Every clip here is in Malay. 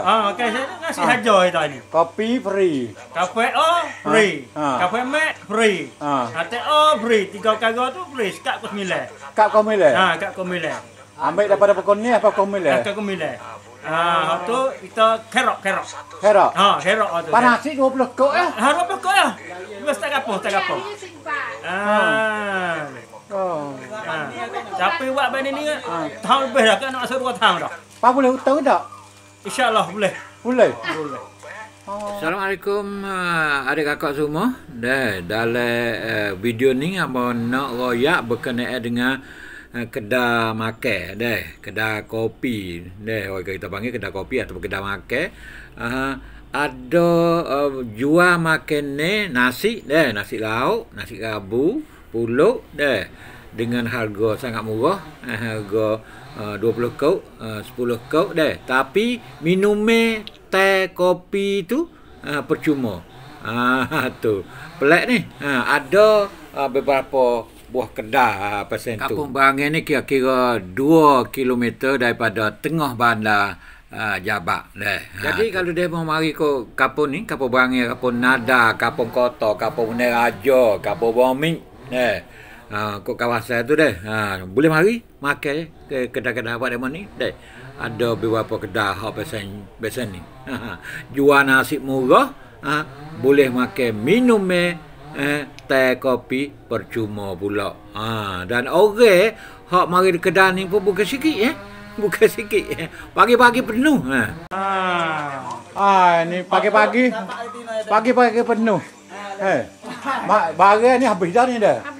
Ah, okay. Ah, saya Kasih ah. hajoi tadi. ni. Kopi free. Kafe O oh, free. Kafe ah. ah. Mac free. Ah. Kafe O oh, free. Tiga kargo tu free. Kak kau milih. Kak kau milih. Ah, kak kau milih. Ambil daripada pokok ni apa kau milih? Ah, kak kau milih. Ah, tu kita kerok kerok. Kerok. Ah, kerok tu. Panas sih dua puluh kok ya? Ah, dua puluh kok ya? Mas apa, tak apa. Ah. Oh. Ah. Tapi wak benda ni, ah. tahun berapa nak suruh tahun dah? Pak boleh tahu tak? InsyaAllah boleh. Boleh. Boleh. Assalamualaikum uh, adik kakak semua. Dah dalam uh, video ni apa nak royak berkenaan dengan uh, kedai makan deh, kedai kopi deh, orang kita panggil kedai kopi atau kedai makan. Uh, ada jual makan ni nasi deh, nasi lauk, nasi kabu, pulut deh dengan harga sangat murah eh, harga uh, 20 kok uh, 10 kok deh tapi minum teh kopi tu uh, percuma ah uh, tu pelak ni uh, ada uh, beberapa buah kedah uh, pasal tu kampung barang ni kira-kira 2 km daripada tengah bandar Uh, jabak deh. Jadi ha, kalau dia mau mari ke kapun ni, kapun bangi, kapun nada, kapun kota, kapun bunai raja, kapun bombing. Deh ha, kot kawasan tu deh. Ha, boleh mari makan eh, ke kedai-kedai apa demo ni deh. Ada beberapa kedai hak pesan pesan ni. Ha, ha, jual nasi murah, ha, boleh makan minum me eh, eh, teh kopi percuma pula. Ha, dan orang eh, hak mari kedai ni pun bukan sikit eh. Bukan sikit. Eh. Pagi-pagi penuh. Ha. Ha, ha ni pagi-pagi. Pagi-pagi penuh. Ha, eh. Hey. barang ni habis dah ni dah. Habis.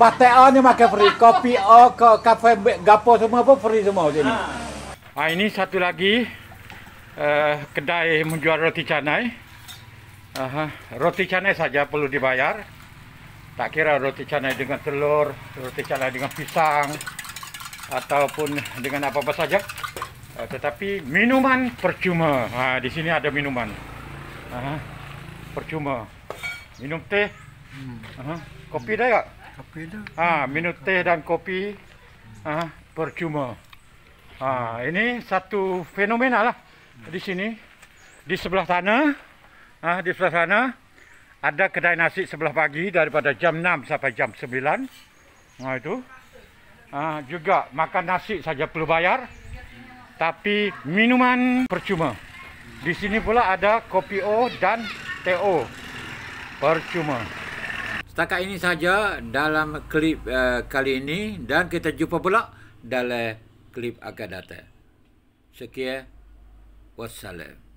Patek O ni makan free. Kopi oh, O, kafe gapo semua pun free semua macam ni. Ha, ha ini satu lagi. Uh, kedai menjual roti canai. Uh, roti canai saja perlu dibayar. Tak kira roti canai dengan telur, roti canai dengan pisang. Ataupun dengan apa-apa saja. Uh, tetapi minuman percuma. Ha, di sini ada minuman. Uh, percuma. Minum teh. Uh, kopi dah tak? kopi tu. Ha, minum teh dan kopi ha, percuma. Ha, ini satu fenomena lah. Di sini, di sebelah sana, ha, di sebelah sana, ada kedai nasi sebelah pagi daripada jam 6 sampai jam 9. Ha, itu. Ha, juga makan nasi saja perlu bayar. Tapi minuman percuma. Di sini pula ada kopi O dan TO percuma. Setakat ini saja dalam klip uh, kali ini dan kita jumpa pula dalam klip akan datang. Sekian. Wassalamualaikum.